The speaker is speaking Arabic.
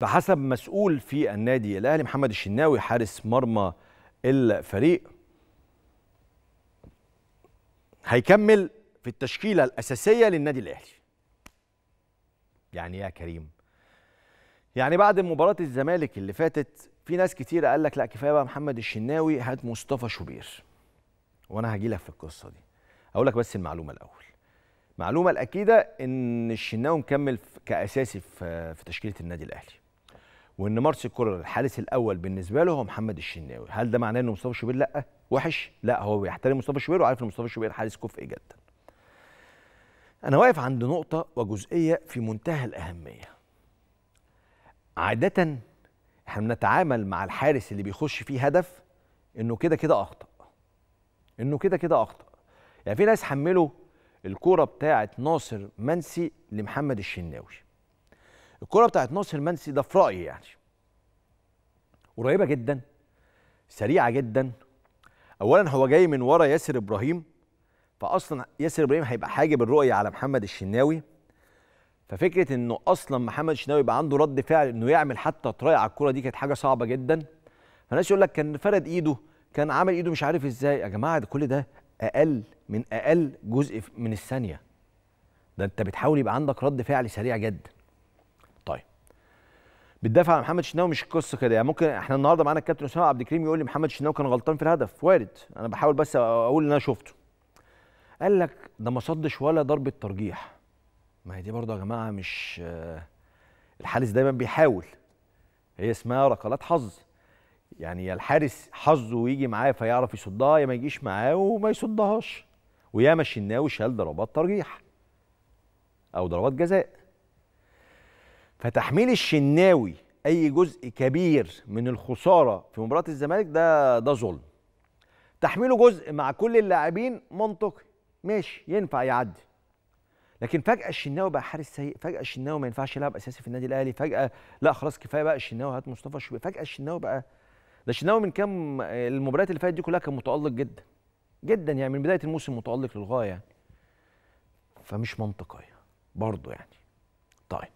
بحسب مسؤول في النادي الاهلي محمد الشناوي حارس مرمى الفريق هيكمل في التشكيله الاساسيه للنادي الاهلي يعني ايه يا كريم يعني بعد مباراه الزمالك اللي فاتت في ناس كتير قال لك لا كفايه بقى محمد الشناوي هات مصطفى شوبير وانا هجي لك في القصه دي اقول لك بس المعلومه الاول المعلومه الاكيده ان الشناوي مكمل كاساسي في تشكيله النادي الاهلي وان مارسيل كولر الحارس الاول بالنسبه له هو محمد الشناوي هل ده معناه ان مصطفى شوبير لا وحش لا هو بيحترم مصطفى شوبير وعارف ان مصطفى شوبير حارس كفء جدا انا واقف عند نقطه وجزئيه في منتهى الاهميه عاده احنا بنتعامل مع الحارس اللي بيخش فيه هدف انه كده كده اخطا انه كده كده اخطا يعني في ناس حملوا الكوره بتاعه ناصر منسي لمحمد الشناوي الكرة بتاعت ناصر منسي ده في رأيي يعني قريبة جدا سريعة جدا أولا هو جاي من ورا ياسر إبراهيم فأصلا ياسر إبراهيم هيبقى حاجب الرؤية على محمد الشناوي ففكرة إنه أصلا محمد الشناوي يبقى عنده رد فعل إنه يعمل حتى تراي على الكرة دي كانت حاجة صعبة جدا فالناس يقول لك كان فرد إيده كان عمل إيده مش عارف إزاي يا جماعة ده كل ده أقل من أقل جزء من الثانية ده أنت بتحاول يبقى عندك رد فعل سريع جدا بتدافع عن محمد الشناوي مش القصه كده يعني ممكن احنا النهارده معانا الكابتن اسامه عبد الكريم يقول لي محمد الشناوي كان غلطان في الهدف وارد انا بحاول بس اقول ان انا شفته قال لك ده ما صدش ولا ضربه ترجيح ما هي دي برضه يا جماعه مش آه، الحارس دايما بيحاول هي اسمها ركلات حظ يعني يا الحارس حظه يجي معاه فيعرف يصدها يا ما يجيش معاه وما يصدهاش وياما الشناوي شال ضربات ترجيح او ضربات جزاء فتحميل الشناوي اي جزء كبير من الخساره في مباراه الزمالك ده ده ظلم تحميله جزء مع كل اللاعبين منطقي ماشي ينفع يعدي لكن فجاه الشناوي بقى حارس سيء فجاه الشناوي ما ينفعش يلعب اساسي في النادي الاهلي فجاه لا خلاص كفايه بقى الشناوي هات مصطفى شوبير فجاه الشناوي بقى ده الشناوي من كام المباريات اللي فاتت دي كلها كان متالق جدا جدا يعني من بدايه الموسم متالق للغايه يعني فمش منطقيه برضه يعني طيب